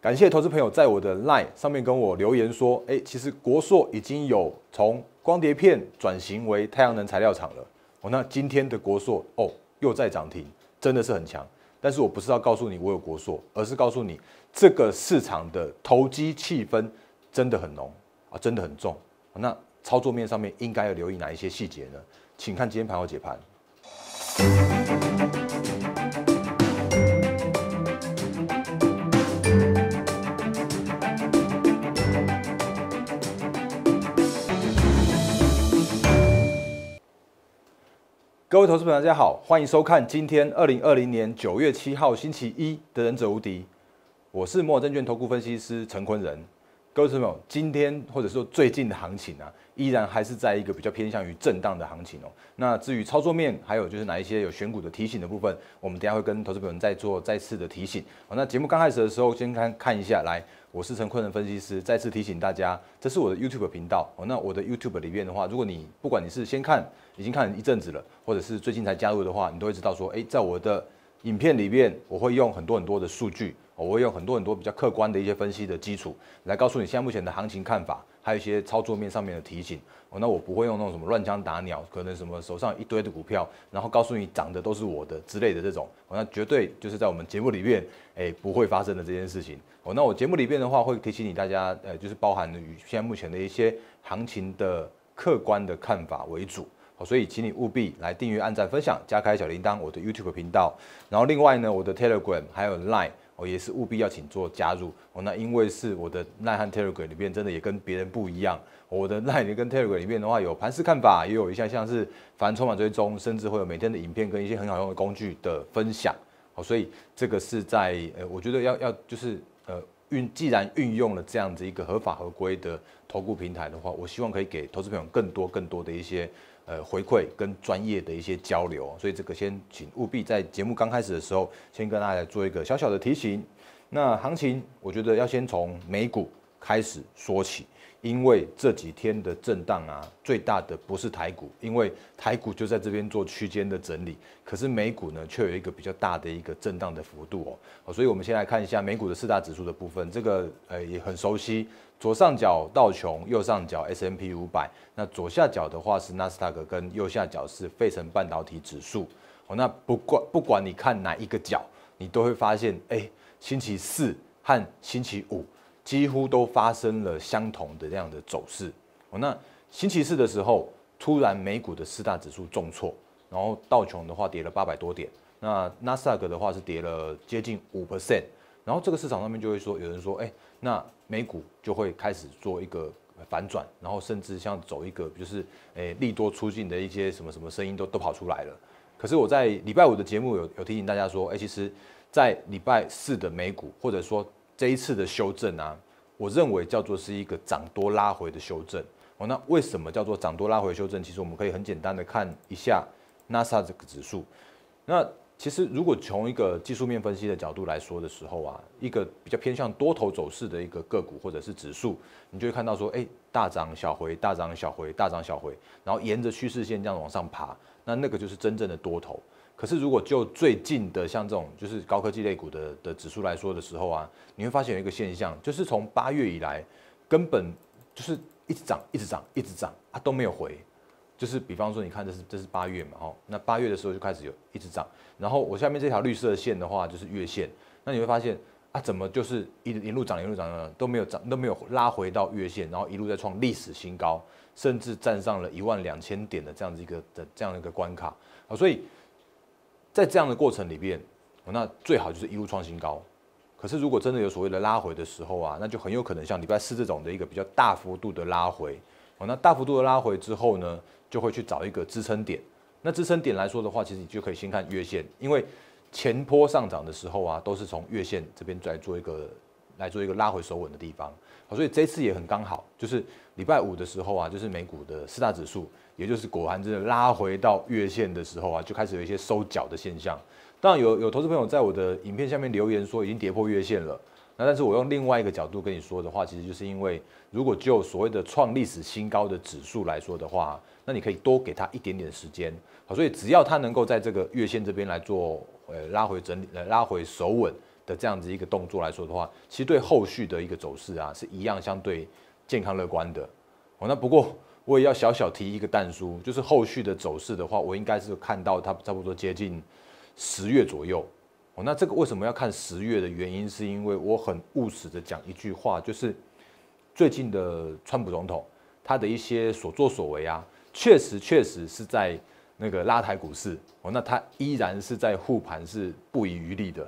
感谢投资朋友在我的 LINE 上面跟我留言说，哎，其实国硕已经有从光碟片转型为太阳能材料厂了。哦，那今天的国硕哦又在涨停，真的是很强。但是我不是要告诉你我有国硕，而是告诉你这个市场的投机气氛真的很浓啊，真的很重。那操作面上面应该要留意哪一些细节呢？请看今天盘后解盘。各位投资朋友，大家好，欢迎收看今天二零二零年九月七号星期一的《忍者无敌》，我是摩证券投顾分析师陈坤仁。各位朋友，今天或者说最近的行情啊，依然还是在一个比较偏向于震荡的行情哦。那至于操作面，还有就是哪一些有选股的提醒的部分，我们等下会跟投资朋友再做再次的提醒。好，那节目刚开始的时候，先看看一下，来，我是陈坤仁分析师，再次提醒大家，这是我的 YouTube 频道哦。那我的 YouTube 里面的话，如果你不管你是先看。已经看一阵子了，或者是最近才加入的话，你都会知道说，哎，在我的影片里面，我会用很多很多的数据，我会用很多很多比较客观的一些分析的基础，来告诉你现在目前的行情看法，还有一些操作面上面的提醒。哦，那我不会用那种什么乱枪打鸟，可能什么手上一堆的股票，然后告诉你涨的都是我的之类的这种，那绝对就是在我们节目里面，哎，不会发生的这件事情。哦，那我节目里面的话，会提醒你大家，呃，就是包含于现在目前的一些行情的客观的看法为主。所以，请你务必来订阅、按赞、分享、加开小铃铛我的 YouTube 频道。然后，另外呢，我的 Telegram 还有 Line 哦，也是务必要请做加入哦。那因为是我的 Line 和 Telegram 里面真的也跟别人不一样。我的 Line 跟 Telegram 里面的话，有盘式看法，也有一下像是反冲满追踪，甚至会有每天的影片跟一些很好用的工具的分享。好，所以这个是在呃，我觉得要要就是呃运，既然运用了这样子一个合法合规的投顾平台的话，我希望可以给投资朋友更多更多的一些。呃，回馈跟专业的一些交流，所以这个先请务必在节目刚开始的时候，先跟大家做一个小小的提醒。那行情我觉得要先从美股开始说起，因为这几天的震荡啊，最大的不是台股，因为台股就在这边做区间的整理，可是美股呢却有一个比较大的一个震荡的幅度哦。所以我们先来看一下美股的四大指数的部分，这个呃也很熟悉。左上角道琼，右上角 S M P 五百，那左下角的话是纳斯达克，跟右下角是费城半导体指数。哦，那不管不管你看哪一个角，你都会发现，哎，星期四和星期五几乎都发生了相同的这样的走势。哦，那星期四的时候，突然美股的四大指数重挫，然后道琼的话跌了八百多点，那纳斯达克的话是跌了接近五 percent，然后这个市场上面就会说，有人说，哎。那美股就会开始做一个反转，然后甚至像走一个，就是诶利多出尽的一些什么什么声音都都跑出来了。可是我在礼拜五的节目有有提醒大家说，诶其实，在礼拜四的美股或者说这一次的修正啊，我认为叫做是一个涨多拉回的修正。哦，那为什么叫做涨多拉回修正？其实我们可以很简单的看一下 NASA 这个指数，那。其实，如果从一个技术面分析的角度来说的时候啊，一个比较偏向多头走势的一个个股或者是指数，你就会看到说，哎，大涨小回，大涨小回，大涨小回，然后沿着趋势线这样往上爬，那那个就是真正的多头。可是，如果就最近的像这种就是高科技类股的的指数来说的时候啊，你会发现有一个现象，就是从八月以来，根本就是一直涨，一直涨，一直涨，啊都没有回。就是比方说，你看这是这是八月嘛，哦，那八月的时候就开始有一直涨，然后我下面这条绿色线的话就是月线，那你会发现啊，怎么就是一一路涨一路涨，都没有涨都没有拉回到月线，然后一路在创历史新高，甚至站上了一万两千点的这样子一个的这样的一个关卡啊，所以在这样的过程里边，那最好就是一路创新高，可是如果真的有所谓的拉回的时候啊，那就很有可能像礼拜四这种的一个比较大幅度的拉回，哦，那大幅度的拉回之后呢？就会去找一个支撑点，那支撑点来说的话，其实你就可以先看月线，因为前坡上涨的时候啊，都是从月线这边来做一个来做一个拉回手稳的地方，所以这次也很刚好，就是礼拜五的时候啊，就是美股的四大指数，也就是果盘真的拉回到月线的时候啊，就开始有一些收脚的现象。当然有有投资朋友在我的影片下面留言说已经跌破月线了。那但是我用另外一个角度跟你说的话，其实就是因为，如果就所谓的创历史新高的指数来说的话，那你可以多给它一点点时间好，所以只要它能够在这个月线这边来做呃拉回整理、拉回手稳的这样子一个动作来说的话，其实对后续的一个走势啊，是一样相对健康乐观的。哦，那不过我也要小小提一个淡叔，就是后续的走势的话，我应该是看到它差不多接近十月左右。哦，那这个为什么要看十月的原因，是因为我很务实的讲一句话，就是最近的川普总统他的一些所作所为啊，确实确实是在那个拉抬股市。哦，那他依然是在护盘，是不遗余力的。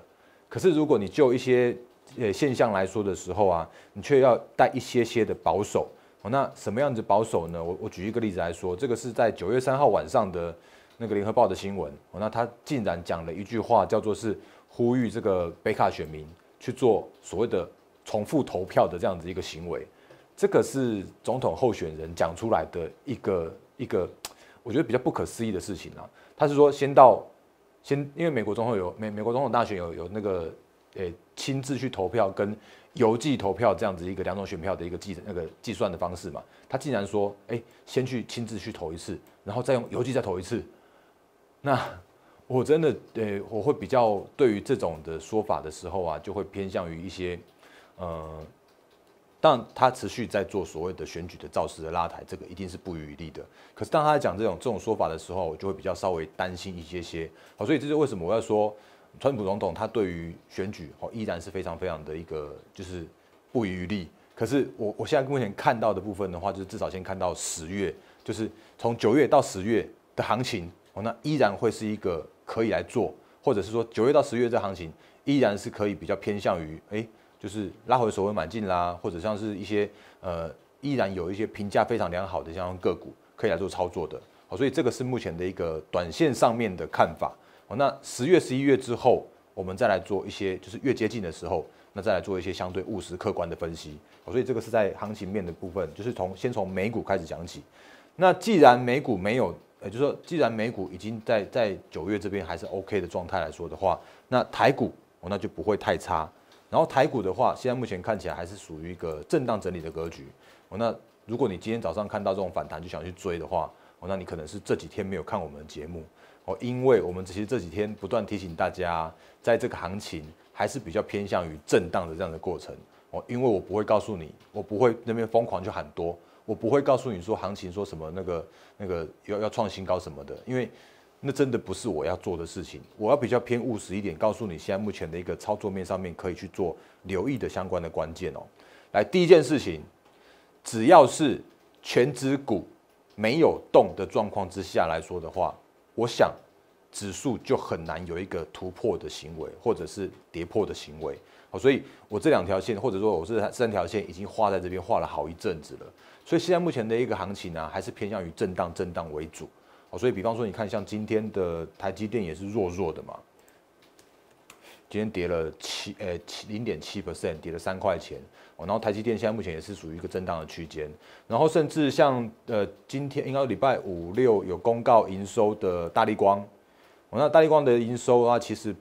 可是如果你就一些呃现象来说的时候啊，你却要带一些些的保守。哦，那什么样子保守呢？我我举一个例子来说，这个是在九月三号晚上的。那个联合报的新闻，那他竟然讲了一句话，叫做是呼吁这个贝卡选民去做所谓的重复投票的这样子一个行为，这个是总统候选人讲出来的一个一个，我觉得比较不可思议的事情啊。他是说先到先，因为美国总统有美美国总统大选有有那个诶亲自去投票跟邮寄投票这样子一个两种选票的一个计那个计算的方式嘛，他竟然说，哎，先去亲自去投一次，然后再用邮寄再投一次。那我真的，呃，我会比较对于这种的说法的时候啊，就会偏向于一些，呃，当他持续在做所谓的选举的造势的拉抬，这个一定是不遗余力的。可是当他讲这种这种说法的时候，我就会比较稍微担心一些些。好，所以这是为什么我要说，川普总统他对于选举哦依然是非常非常的一个就是不遗余力。可是我我现在目前看到的部分的话，就是至少先看到十月，就是从九月到十月的行情。哦，那依然会是一个可以来做，或者是说九月到十月这行情依然是可以比较偏向于哎，就是拉回所谓满进啦，或者像是一些呃依然有一些评价非常良好的像个股可以来做操作的。好，所以这个是目前的一个短线上面的看法。哦，那十月、十一月之后，我们再来做一些就是越接近的时候，那再来做一些相对务实、客观的分析。好，所以这个是在行情面的部分，就是从先从美股开始讲起。那既然美股没有。也就是说，既然美股已经在在九月这边还是 OK 的状态来说的话，那台股哦那就不会太差。然后台股的话，现在目前看起来还是属于一个震荡整理的格局哦。那如果你今天早上看到这种反弹就想去追的话哦，那你可能是这几天没有看我们的节目哦，因为我们其实这几天不断提醒大家，在这个行情还是比较偏向于震荡的这样的过程哦，因为我不会告诉你，我不会那边疯狂去喊多。我不会告诉你说行情说什么那个那个要要创新高什么的，因为那真的不是我要做的事情。我要比较偏务实一点，告诉你现在目前的一个操作面上面可以去做留意的相关的关键哦。来，第一件事情，只要是全指股没有动的状况之下来说的话，我想。指数就很难有一个突破的行为，或者是跌破的行为，好，所以我这两条线，或者说我是三条线，已经画在这边画了好一阵子了，所以现在目前的一个行情呢，还是偏向于震荡震荡为主，好，所以比方说你看，像今天的台积电也是弱弱的嘛，今天跌了七，呃，七零点七 percent，跌了三块钱，哦，然后台积电现在目前也是属于一个震荡的区间，然后甚至像，呃，今天应该礼拜五六有公告营收的大力光。那大立光的营收啊，其实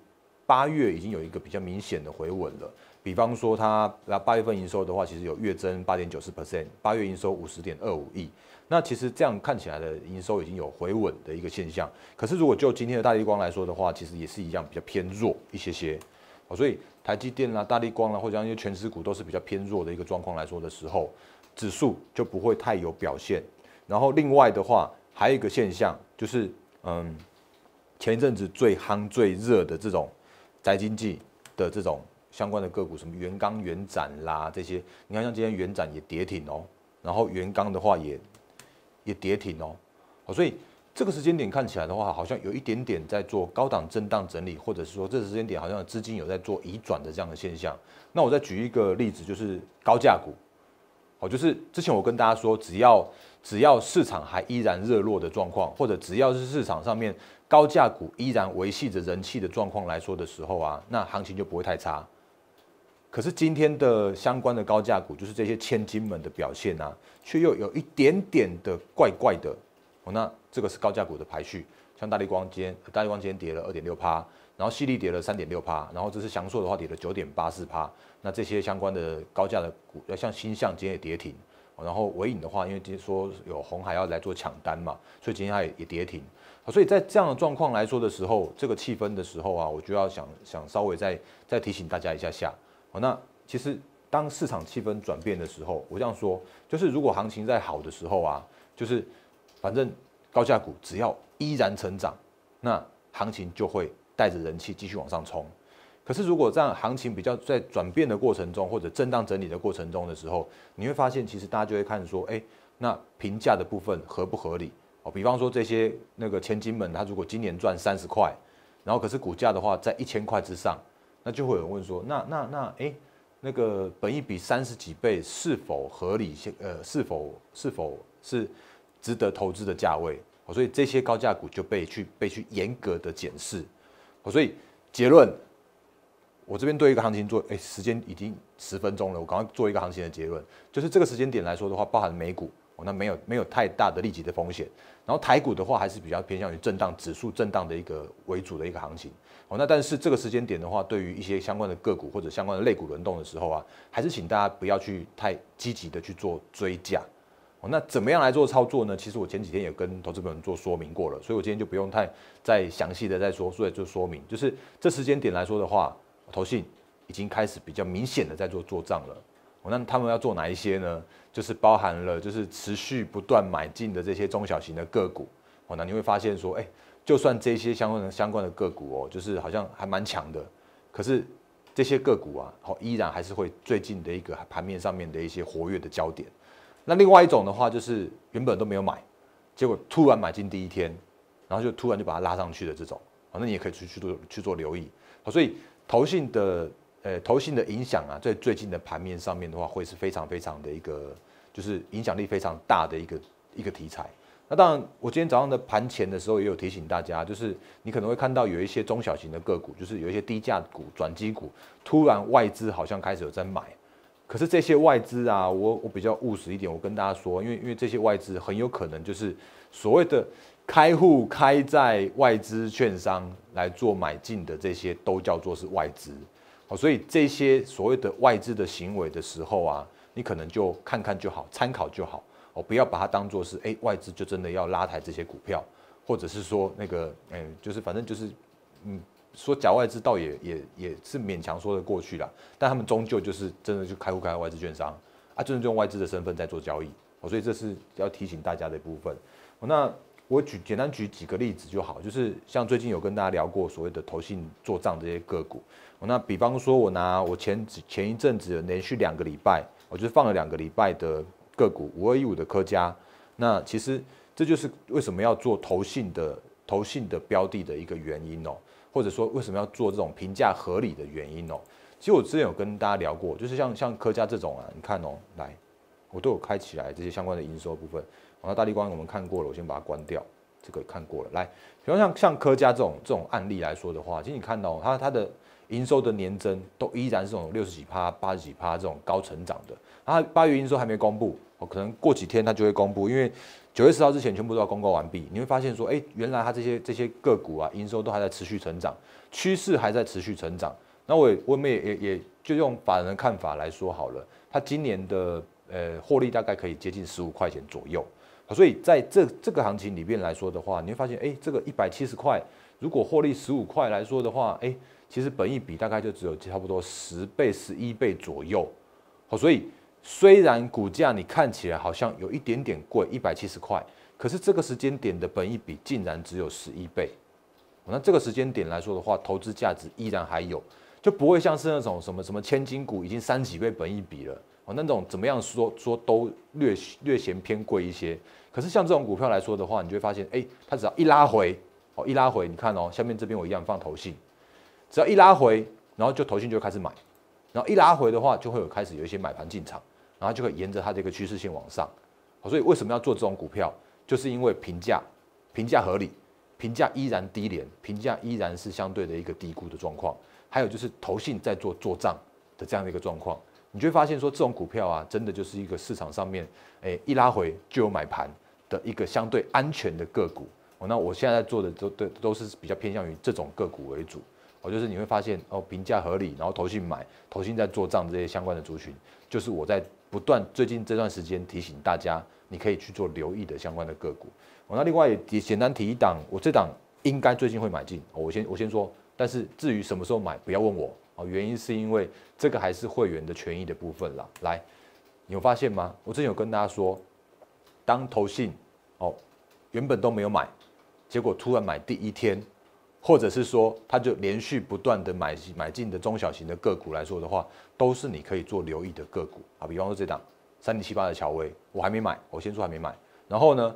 八月已经有一个比较明显的回稳了。比方说它那八月份营收的话，其实有月增八点九四 percent，八月营收五十点二五亿。那其实这样看起来的营收已经有回稳的一个现象。可是如果就今天的大力光来说的话，其实也是一样比较偏弱一些些。哦，所以台积电啦、大力光啦，或者像一些全食股都是比较偏弱的一个状况来说的时候，指数就不会太有表现。然后另外的话还有一个现象就是，嗯。前一阵子最夯最热的这种宅经济的这种相关的个股，什么元钢元展啦这些，你看像今天元展也跌停哦，然后元钢的话也也跌停哦，所以这个时间点看起来的话，好像有一点点在做高档震荡整理，或者是说这时间点好像资金有在做移转的这样的现象。那我再举一个例子，就是高价股。哦，就是之前我跟大家说，只要只要市场还依然热络的状况，或者只要是市场上面高价股依然维系着人气的状况来说的时候啊，那行情就不会太差。可是今天的相关的高价股，就是这些千金们的表现啊，却又有一点点的怪怪的。哦，那这个是高价股的排序，像大力光今天，大力光今天跌了二点六趴。然后细粒跌了三点六八，然后这是祥硕的话跌了九点八四八。那这些相关的高价的股，像新向今天也跌停，然后尾影的话，因为今天说有红海要来做抢单嘛，所以今天它也也跌停。所以在这样的状况来说的时候，这个气氛的时候啊，我就要想想稍微再再提醒大家一下下。那其实当市场气氛转变的时候，我这样说，就是如果行情在好的时候啊，就是反正高价股只要依然成长，那行情就会。带着人气继续往上冲，可是如果这样行情比较在转变的过程中，或者震荡整理的过程中的时候，你会发现，其实大家就会看说，哎，那评价的部分合不合理？哦，比方说这些那个千金们，他如果今年赚三十块，然后可是股价的话在一千块之上，那就会有人问说，那那那，哎，那个本一比三十几倍是否合理性？呃，是否是否是值得投资的价位？哦，所以这些高价股就被去被去严格的检视。所以结论，我这边对一个行情做，哎，时间已经十分钟了，我赶快做一个行情的结论。就是这个时间点来说的话，包含美股，哦，那没有没有太大的立即的风险。然后台股的话，还是比较偏向于震荡指数震荡的一个为主的一个行情。哦，那但是这个时间点的话，对于一些相关的个股或者相关的类股轮动的时候啊，还是请大家不要去太积极的去做追加。那怎么样来做操作呢？其实我前几天也跟投资们做说明过了，所以我今天就不用太再详细的再说，所以就说明，就是这时间点来说的话，投信已经开始比较明显的在做做账了。那他们要做哪一些呢？就是包含了就是持续不断买进的这些中小型的个股。哦，那你会发现说，哎，就算这些相关的相关的个股哦，就是好像还蛮强的，可是这些个股啊，好依然还是会最近的一个盘面上面的一些活跃的焦点。那另外一种的话，就是原本都没有买，结果突然买进第一天，然后就突然就把它拉上去的这种，反正你也可以去去做去做留意。好，所以投信的呃投信的影响啊，在最近的盘面上面的话，会是非常非常的一个，就是影响力非常大的一个一个题材。那当然，我今天早上的盘前的时候也有提醒大家，就是你可能会看到有一些中小型的个股，就是有一些低价股、转机股，突然外资好像开始有在买。可是这些外资啊，我我比较务实一点，我跟大家说，因为因为这些外资很有可能就是所谓的开户开在外资券商来做买进的，这些都叫做是外资，好，所以这些所谓的外资的行为的时候啊，你可能就看看就好，参考就好，哦，不要把它当做是哎外资就真的要拉抬这些股票，或者是说那个嗯，就是反正就是嗯。说假外资倒也也也是勉强说得过去了，但他们终究就是真的去开户开外资券商啊，就是用外资的身份在做交易，所以这是要提醒大家的一部分。那我举简单举几个例子就好，就是像最近有跟大家聊过所谓的投信做账这些个股，那比方说我拿我前前一阵子连续两个礼拜，我就放了两个礼拜的个股五二一五的科家，那其实这就是为什么要做投信的投信的标的的一个原因哦。或者说，为什么要做这种评价合理的原因哦？其实我之前有跟大家聊过，就是像像科家这种啊，你看哦，来，我都有开起来这些相关的营收部分。然后大力光我们看过了，我先把它关掉，这个看过了。来，比方像像科家这种这种案例来说的话，其实你看到它它的营收的年增都依然是这种六十几趴、八十几趴这种高成长的。它八月营收还没公布，可能过几天它就会公布，因为。九月十号之前全部都要公告完毕，你会发现说，哎，原来它这些这些个股啊，营收都还在持续成长，趋势还在持续成长。那我我们也也也就用法人的看法来说好了，它今年的呃获利大概可以接近十五块钱左右。好，所以在这这个行情里面来说的话，你会发现，哎，这个一百七十块如果获利十五块来说的话，哎，其实本一比大概就只有差不多十倍、十一倍左右。好，所以。虽然股价你看起来好像有一点点贵，一百七十块，可是这个时间点的本益比竟然只有十一倍，那这个时间点来说的话，投资价值依然还有，就不会像是那种什么什么千金股已经三几倍本益比了，哦那种怎么样说说都略略嫌偏贵一些。可是像这种股票来说的话，你就会发现，哎，它只要一拉回，哦一拉回，你看哦，下面这边我一样放投信，只要一拉回，然后就投信就开始买。然后一拉回的话，就会有开始有一些买盘进场，然后就会沿着它这个趋势线往上。所以为什么要做这种股票，就是因为评价评价合理，评价依然低廉，评价依然是相对的一个低估的状况。还有就是投信在做做账的这样的一个状况，你就会发现说这种股票啊，真的就是一个市场上面，哎，一拉回就有买盘的一个相对安全的个股。哦，那我现在做的都都都是比较偏向于这种个股为主。哦，就是你会发现哦，评价合理，然后投信买，投信在做账这些相关的族群，就是我在不断最近这段时间提醒大家，你可以去做留意的相关的个股。哦，那另外也简单提一档，我这档应该最近会买进。我先我先说，但是至于什么时候买，不要问我。哦，原因是因为这个还是会员的权益的部分啦。来，你有发现吗？我之前有跟大家说，当投信哦，原本都没有买，结果突然买第一天。或者是说，它就连续不断的买买进的中小型的个股来说的话，都是你可以做留意的个股啊。比方说这档三零七八的乔威，我还没买，我先说还没买。然后呢，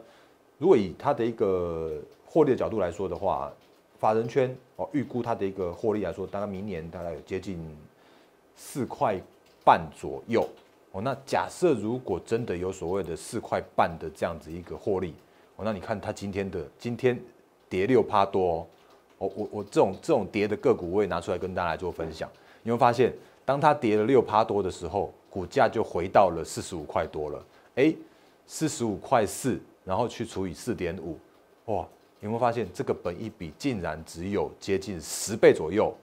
如果以它的一个获利的角度来说的话，法人圈哦，预估它的一个获利来说，大概明年大概有接近四块半左右哦。那假设如果真的有所谓的四块半的这样子一个获利哦，那你看它今天的今天跌六趴多。我我这种这种跌的个股，我也拿出来跟大家来做分享。你会发现，当它跌了六趴多的时候，股价就回到了四十五块多了。哎，四十五块四，然后去除以四点五，哇！你会发现这个本一比竟然只有接近十倍左右？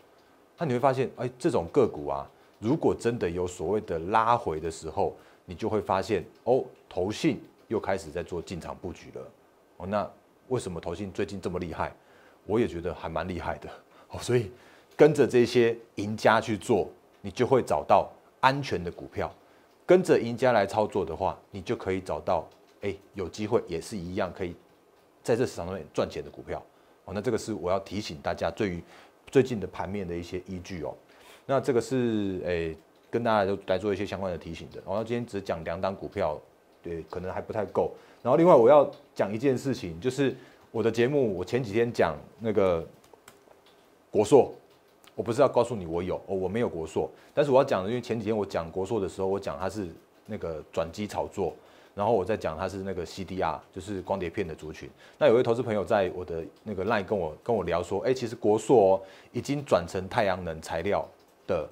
那你会发现，哎，这种个股啊，如果真的有所谓的拉回的时候，你就会发现，哦，投信又开始在做进场布局了。哦，那为什么投信最近这么厉害？我也觉得还蛮厉害的哦，所以跟着这些赢家去做，你就会找到安全的股票。跟着赢家来操作的话，你就可以找到，哎，有机会也是一样可以在这市场上面赚钱的股票。哦，那这个是我要提醒大家对于最近的盘面的一些依据哦。那这个是，诶，跟大家就来做一些相关的提醒的。然后今天只讲两档股票，对，可能还不太够。然后另外我要讲一件事情，就是。我的节目，我前几天讲那个国硕，我不是要告诉你我有哦，我没有国硕。但是我要讲的，因为前几天我讲国硕的时候，我讲它是那个转机炒作，然后我在讲它是那个 CDR，就是光碟片的族群。那有位投资朋友在我的那个 LINE 跟我跟我聊说，哎，其实国硕哦、已经转成太阳能材料的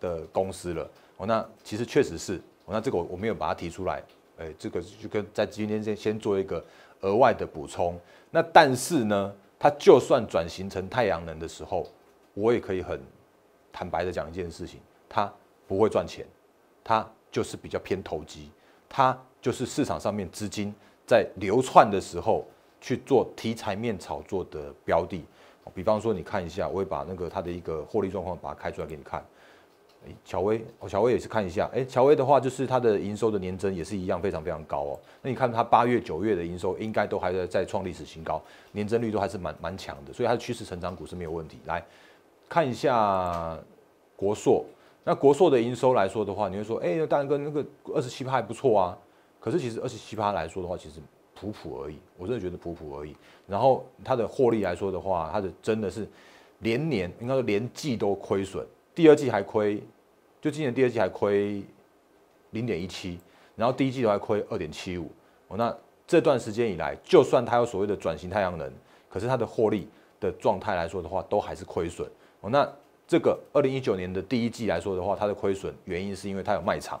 的公司了。哦，那其实确实是，那这个我没有把它提出来。哎，这个就跟在今天先先做一个。额外的补充，那但是呢，它就算转型成太阳能的时候，我也可以很坦白的讲一件事情，它不会赚钱，它就是比较偏投机，它就是市场上面资金在流窜的时候去做题材面炒作的标的，比方说你看一下，我会把那个它的一个获利状况把它开出来给你看。乔威哦，乔威也是看一下，哎，乔威的话就是它的营收的年增也是一样非常非常高哦。那你看它八月九月的营收应该都还在在创历史新高，年增率都还是蛮蛮强的，所以它的趋势成长股是没有问题。来看一下国硕，那国硕的营收来说的话，你会说，哎，大然哥那个二十七趴还不错啊。可是其实二十七趴来说的话，其实普普而已，我真的觉得普普而已。然后它的获利来说的话，它的真的是连年应该说连季都亏损。第二季还亏，就今年第二季还亏零点一七，然后第一季都还亏二点七五哦。那这段时间以来，就算它有所谓的转型太阳能，可是它的获利的状态来说的话，都还是亏损哦。那这个二零一九年的第一季来说的话，它的亏损原因是因为它有卖场，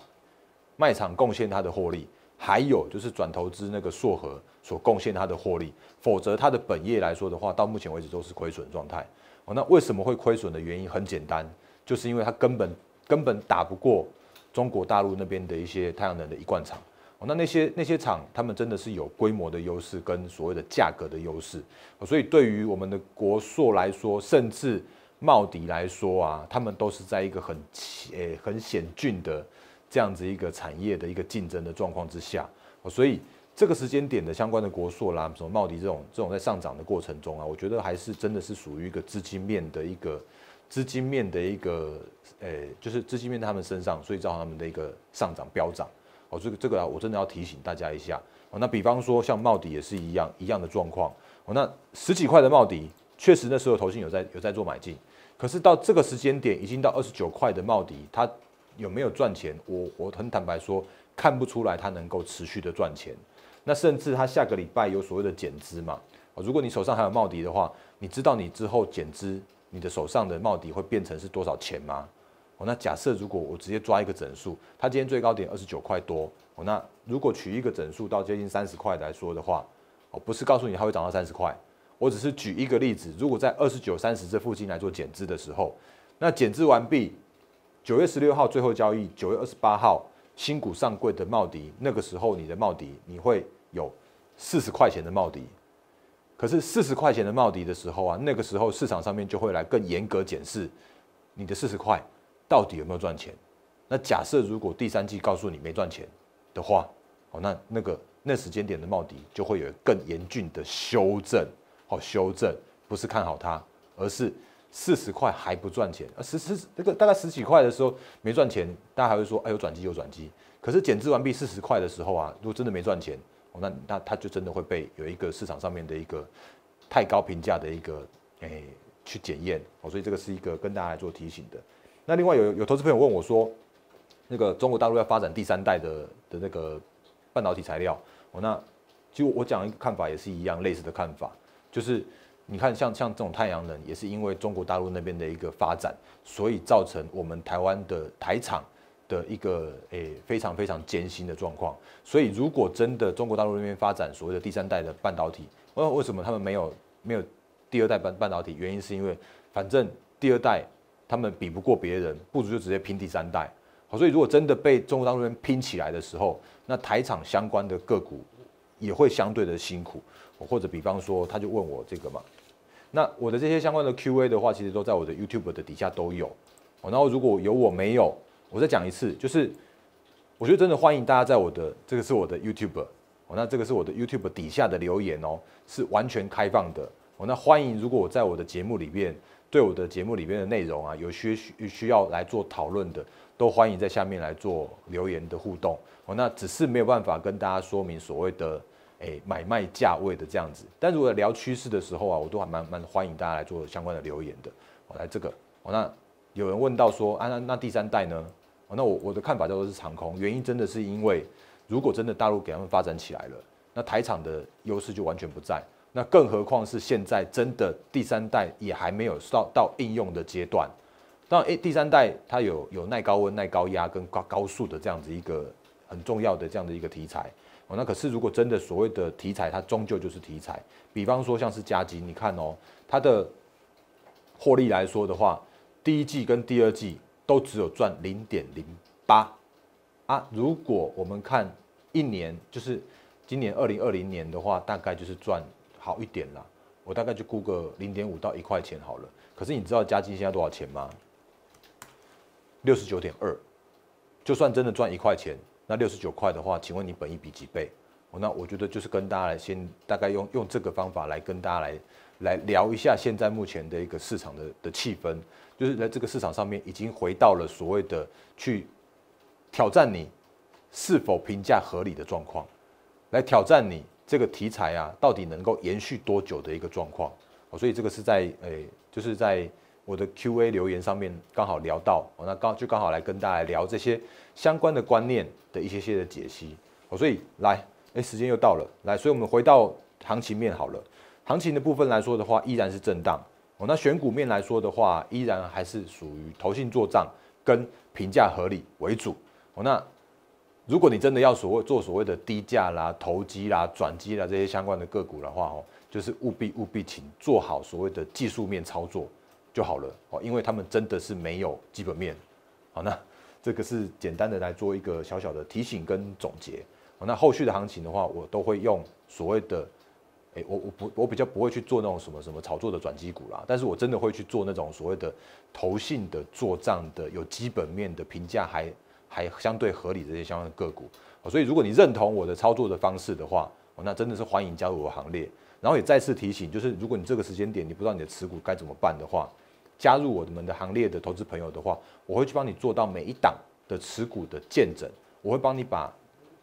卖场贡献它的获利，还有就是转投资那个硕和所贡献它的获利，否则它的本业来说的话，到目前为止都是亏损状态哦。那为什么会亏损的原因很简单。就是因为它根本根本打不过中国大陆那边的一些太阳能的一贯厂，哦，那那些那些厂，他们真的是有规模的优势跟所谓的价格的优势，所以对于我们的国硕来说，甚至茂迪来说啊，他们都是在一个很险很险峻的这样子一个产业的一个竞争的状况之下，所以这个时间点的相关的国硕啦，什么茂迪这种这种在上涨的过程中啊，我觉得还是真的是属于一个资金面的一个。资金面的一个，呃，就是资金面在他们身上，所以造成他们的一个上涨飙涨。哦，这个这个啊，我真的要提醒大家一下。哦，那比方说像茂迪也是一样一样的状况。哦，那十几块的茂迪，确实那时候头信有在有在做买进，可是到这个时间点，已经到二十九块的茂迪，它有没有赚钱？我我很坦白说，看不出来它能够持续的赚钱。那甚至它下个礼拜有所谓的减资嘛？哦，如果你手上还有茂迪的话，你知道你之后减资。你的手上的帽底会变成是多少钱吗？哦，那假设如果我直接抓一个整数，它今天最高点二十九块多，哦，那如果取一个整数到接近三十块来说的话，哦，不是告诉你它会涨到三十块，我只是举一个例子，如果在二十九三十这附近来做减资的时候，那减资完毕，九月十六号最后交易，九月二十八号新股上柜的帽底，那个时候你的帽底你会有四十块钱的帽底。可是四十块钱的帽底的时候啊，那个时候市场上面就会来更严格检视你的四十块到底有没有赚钱。那假设如果第三季告诉你没赚钱的话，哦，那那个那时间点的帽底就会有更严峻的修正，哦，修正不是看好它，而是四十块还不赚钱，啊，十十那个大概十几块的时候没赚钱，大家还会说哎有转机有转机。可是减资完毕四十块的时候啊，如果真的没赚钱。那那他就真的会被有一个市场上面的一个太高评价的一个诶去检验哦，所以这个是一个跟大家来做提醒的。那另外有有投资朋友问我说，那个中国大陆要发展第三代的的那个半导体材料哦，那就我讲一个看法也是一样类似的看法，就是你看像像这种太阳能也是因为中国大陆那边的一个发展，所以造成我们台湾的台厂。的一个诶非常非常艰辛的状况，所以如果真的中国大陆那边发展所谓的第三代的半导体，为为什么他们没有没有第二代半半导体？原因是因为反正第二代他们比不过别人，不如就直接拼第三代。好，所以如果真的被中国大陆那边拼起来的时候，那台厂相关的个股也会相对的辛苦。或者比方说，他就问我这个嘛，那我的这些相关的 Q&A 的话，其实都在我的 YouTube 的底下都有。哦，然后如果有我没有。我再讲一次，就是我觉得真的欢迎大家在我的这个是我的 YouTube 哦，那这个是我的 YouTube 底下的留言哦，是完全开放的哦。那欢迎，如果我在我的节目里面对我的节目里面的内容啊，有些需需要来做讨论的，都欢迎在下面来做留言的互动哦。那只是没有办法跟大家说明所谓的诶，买卖价位的这样子，但如果聊趋势的时候啊，我都还蛮蛮欢迎大家来做相关的留言的哦。来这个哦，那有人问到说，啊那那第三代呢？那我我的看法叫做是长空，原因真的是因为，如果真的大陆给他们发展起来了，那台场的优势就完全不在。那更何况是现在真的第三代也还没有到到应用的阶段。那诶，第三代它有有耐高温、耐高压跟高高速的这样子一个很重要的这样的一个题材。哦，那可是如果真的所谓的题材，它终究就是题材。比方说像是加急，你看哦，它的获利来说的话，第一季跟第二季。都只有赚零点零八啊！如果我们看一年，就是今年二零二零年的话，大概就是赚好一点了。我大概就估个零点五到一块钱好了。可是你知道加金现在多少钱吗？六十九点二。就算真的赚一块钱，那六十九块的话，请问你本一比几倍？那我觉得就是跟大家来先大概用用这个方法来跟大家来。来聊一下现在目前的一个市场的的气氛，就是在这个市场上面已经回到了所谓的去挑战你是否评价合理的状况，来挑战你这个题材啊到底能够延续多久的一个状况所以这个是在诶就是在我的 Q&A 留言上面刚好聊到哦，那刚就刚好来跟大家聊这些相关的观念的一些些的解析哦，所以来诶时间又到了，来所以我们回到行情面好了。行情的部分来说的话，依然是震荡哦。那选股面来说的话，依然还是属于投信做账跟评价合理为主哦。那如果你真的要所谓做所谓的低价啦、投机啦、转机啦这些相关的个股的话哦，就是务必务必请做好所谓的技术面操作就好了哦，因为他们真的是没有基本面。好，那这个是简单的来做一个小小的提醒跟总结。那后续的行情的话，我都会用所谓的。诶，我我不我比较不会去做那种什么什么炒作的转机股啦，但是我真的会去做那种所谓的投信的做账的有基本面的评价还还相对合理这些相关的个股。所以如果你认同我的操作的方式的话，那真的是欢迎加入我行列。然后也再次提醒，就是如果你这个时间点你不知道你的持股该怎么办的话，加入我们的行列的投资朋友的话，我会去帮你做到每一档的持股的见证，我会帮你把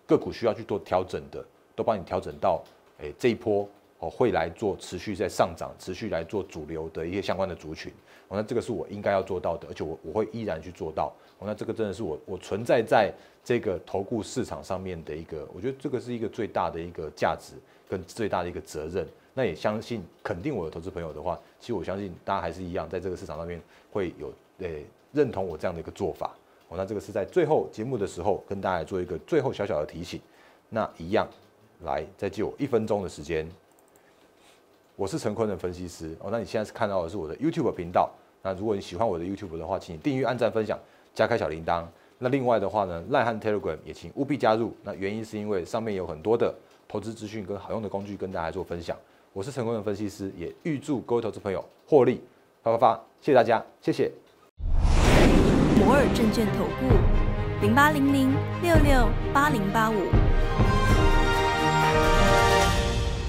个股需要去做调整的都帮你调整到诶，这一波。哦，会来做持续在上涨，持续来做主流的一些相关的族群。哦，那这个是我应该要做到的，而且我我会依然去做到。哦，那这个真的是我我存在在这个投顾市场上面的一个，我觉得这个是一个最大的一个价值跟最大的一个责任。那也相信肯定我的投资朋友的话，其实我相信大家还是一样在这个市场上面会有诶认同我这样的一个做法。哦，那这个是在最后节目的时候跟大家做一个最后小小的提醒。那一样来再借我一分钟的时间。我是陈坤的分析师哦，那你现在是看到的是我的 YouTube 频道。那如果你喜欢我的 YouTube 的话，请订阅、按赞、分享、加开小铃铛。那另外的话呢，赖汉 Telegram 也请务必加入。那原因是因为上面有很多的投资资讯跟好用的工具跟大家做分享。我是陈坤的分析师，也预祝各位投资朋友获利发发发！谢谢大家，谢谢。摩尔证券投顾零八零零六六八零八五。